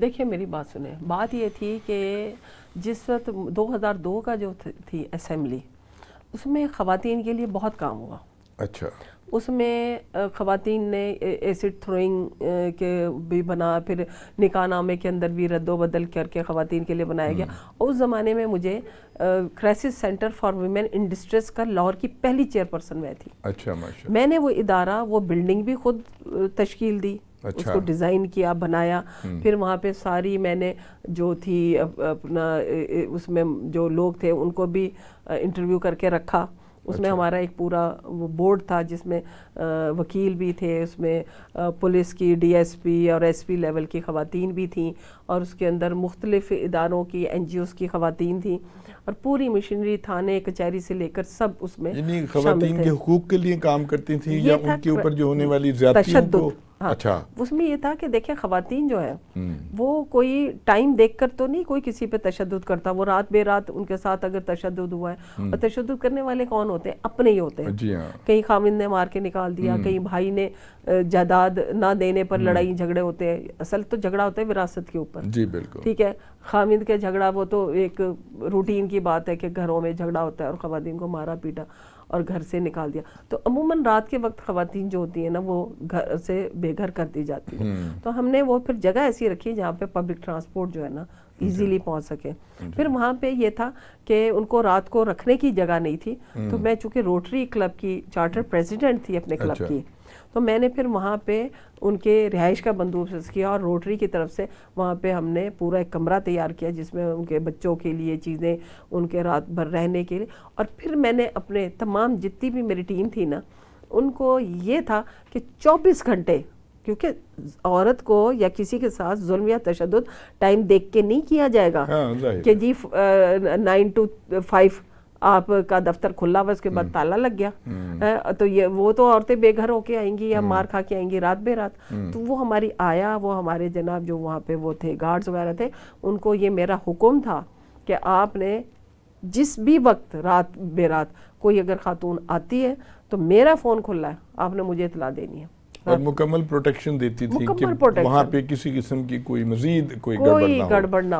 देखिए मेरी बात सुने बात ये थी कि जिस वक्त 2002 का जो थी असम्बली उसमें ख़वान के लिए बहुत काम हुआ अच्छा उसमें ख़वान ने एसिड थ्रोइंग के भी बना फिर निकाहनामे के अंदर भी रद्द बदल करके ख़वान के लिए बनाया गया हम्म। उस ज़माने में मुझे crisis centre for women in distress का लाहौर की पहली चेयरपर्सन मैं थी अच्छा मैंने वो इदारा वो बिल्डिंग भी खुद तश्कील दी अच्छा। उसको डिज़ाइन किया बनाया हम्म। फिर वहाँ पे सारी मैंने जो थी अपना उसमें जो लोग थे उनको भी इंटरव्यू करके रखा उसमें अच्छा। हमारा एक पूरा वो बोर्ड था जिसमें वकील भी थे उसमें पुलिस की डीएसपी और एसपी लेवल की खातन भी थी और उसके अंदर मुख्तलिफ़ इदारों की एन जी ओज़ की ख़वातीन थी और पूरी मशीनरी थाने कचहरी से लेकर सब उसमें खातन के हकूक़ के लिए काम करती थी या उनके ऊपर जो होने वाली तशद हाँ अच्छा उसमें ये था कि देखिए खातन जो है हम्म। वो कोई टाइम देखकर तो नहीं कोई किसी पे तशद करता वो रात बेरात उनके साथ अगर तशद हुआ है हम्म। और तशद करने वाले कौन होते हैं अपने ही होते हैं जी हाँ। कहीं खामिन ने मार के निकाल दिया हम्म। कहीं भाई ने जायदाद ना देने पर लड़ाई झगड़े होते हैं असल तो झगड़ा होता है विरासत के ऊपर जी बिल्कुल ठीक है खामिद के झगड़ा वो तो एक रूटीन की बात है कि घरों में झगड़ा होता है और खातन को मारा पीटा और घर से निकाल दिया तो अमूमन रात के वक्त खातन जो होती है ना वो घर से बेघर कर दी जाती है हम्म। तो हमने वो फिर जगह ऐसी रखी है जहाँ पे पब्लिक ट्रांसपोर्ट जो है ना इजीली पहुंच सके हाँ फिर वहाँ पे ये था कि उनको रात को रखने की जगह नहीं थी तो हम्म। मैं चूँकि रोटरी क्लब की चार्टर प्रेसिडेंट थी अपने क्लब अच्छा। की तो मैंने फिर वहाँ पे उनके रिहाइश का बंदोबस्त किया और रोटरी की तरफ से वहाँ पे हमने पूरा एक कमरा तैयार किया जिसमें उनके बच्चों के लिए चीज़ें उनके रात भर रहने के लिए और फिर मैंने अपने तमाम जितनी भी मेरी टीम थी ना उनको ये था कि 24 घंटे क्योंकि औरत को या किसी के साथ जुल्म या तशद टाइम देख के नहीं किया जाएगा हाँ, कि जी नाइन टू फाइव आपका दफ्तर खुला हुआ उसके बाद हम्म। ताला लग गया है हम्म। तो ये वो तो औरतें बेघर होके आएंगी या हम्म। मार खा के आएंगी रात बे रात तो वो हमारी आया वो हमारे जनाब जो वहाँ पे वो थे गार्ड्स वगैरह थे उनको ये मेरा हुक्म था कि आपने जिस भी वक्त रात बे रात कोई अगर खातून आती है तो मेरा फ़ोन खुला है आपने मुझे इतला देनी है और हाँ। मुकम्मल प्रोटेक्शन देती थी कि वहाँ पे किसी किस्म की कोई मजीद कोई गड़बड़ ना हो